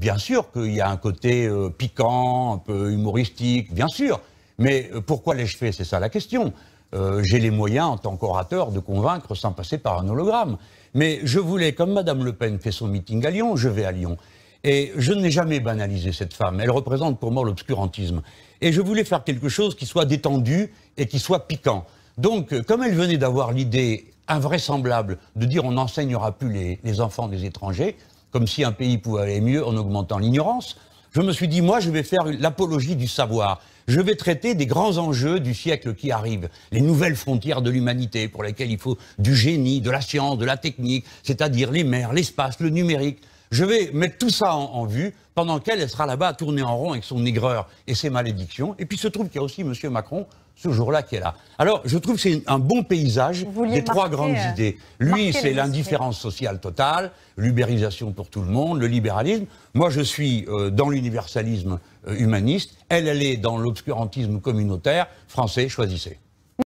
Bien sûr qu'il y a un côté euh, piquant, un peu humoristique, bien sûr. Mais euh, pourquoi l'ai-je fait C'est ça la question. Euh, j'ai les moyens, en tant qu'orateur, de convaincre sans passer par un hologramme. Mais je voulais, comme Mme Le Pen fait son meeting à Lyon, je vais à Lyon. Et je n'ai jamais banalisé cette femme. Elle représente pour moi l'obscurantisme. Et je voulais faire quelque chose qui soit détendu et qui soit piquant. Donc, comme elle venait d'avoir l'idée invraisemblable de dire on n'enseignera plus les, les enfants des étrangers, comme si un pays pouvait aller mieux en augmentant l'ignorance. Je me suis dit, moi, je vais faire l'apologie du savoir. Je vais traiter des grands enjeux du siècle qui arrive, les nouvelles frontières de l'humanité pour lesquelles il faut du génie, de la science, de la technique, c'est-à-dire les mers, l'espace, le numérique. Je vais mettre tout ça en, vue pendant qu'elle, sera là-bas à tourner en rond avec son aigreur et ses malédictions. Et puis se trouve qu'il y a aussi M. Macron ce jour-là qui est là. Alors, je trouve que c'est un bon paysage des trois grandes euh, idées. Lui, c'est l'indifférence sociale totale, l'ubérisation pour tout le monde, le libéralisme. Moi, je suis euh, dans l'universalisme euh, humaniste. Elle, elle est dans l'obscurantisme communautaire. Français, choisissez.